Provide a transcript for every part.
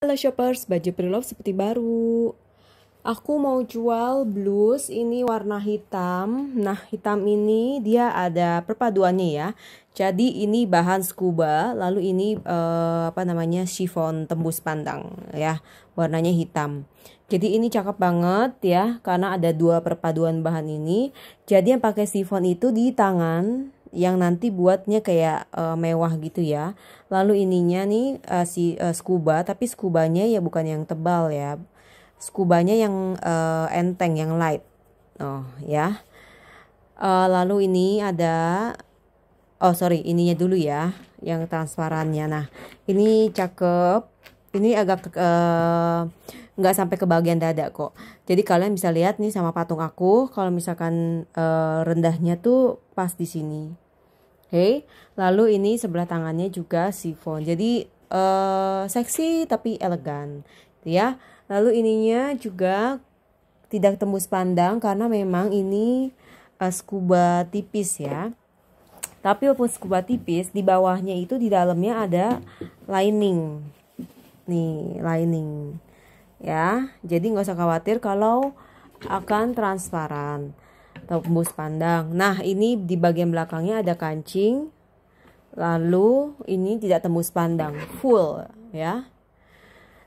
Halo shoppers, baju preloved seperti baru. Aku mau jual blus ini warna hitam. Nah, hitam ini dia ada perpaduannya ya. Jadi ini bahan scuba, lalu ini eh, apa namanya? chiffon tembus pandang ya. Warnanya hitam. Jadi ini cakep banget ya karena ada dua perpaduan bahan ini. Jadi yang pakai chiffon itu di tangan yang nanti buatnya kayak uh, mewah gitu ya. Lalu ininya nih uh, si uh, scuba tapi scubanya ya bukan yang tebal ya. scubanya yang uh, enteng, yang light. Oh, ya. Uh, lalu ini ada oh sorry ininya dulu ya yang transparannya nah ini cakep ini agak eh, nggak uh, sampai ke bagian dada kok. Jadi kalian bisa lihat nih sama patung aku kalau misalkan uh, rendahnya tuh pas di sini. Oke. Okay? Lalu ini sebelah tangannya juga sifon. Jadi uh, seksi tapi elegan, gitu ya. Lalu ininya juga tidak tembus pandang karena memang ini uh, scuba tipis ya tapi walaupun scuba tipis di bawahnya itu di dalamnya ada lining nih lining ya jadi nggak usah khawatir kalau akan transparan atau tembus pandang nah ini di bagian belakangnya ada kancing lalu ini tidak tembus pandang full ya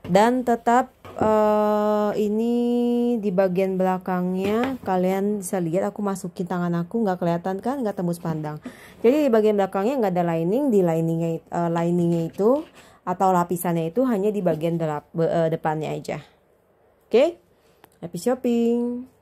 dan tetap uh, ini di bagian belakangnya kalian bisa lihat aku masukin tangan aku nggak kelihatan kan nggak tembus pandang jadi di bagian belakangnya nggak ada lining di liningnya uh, liningnya itu atau lapisannya itu hanya di bagian delap, eh, depannya aja. Oke, okay? happy shopping!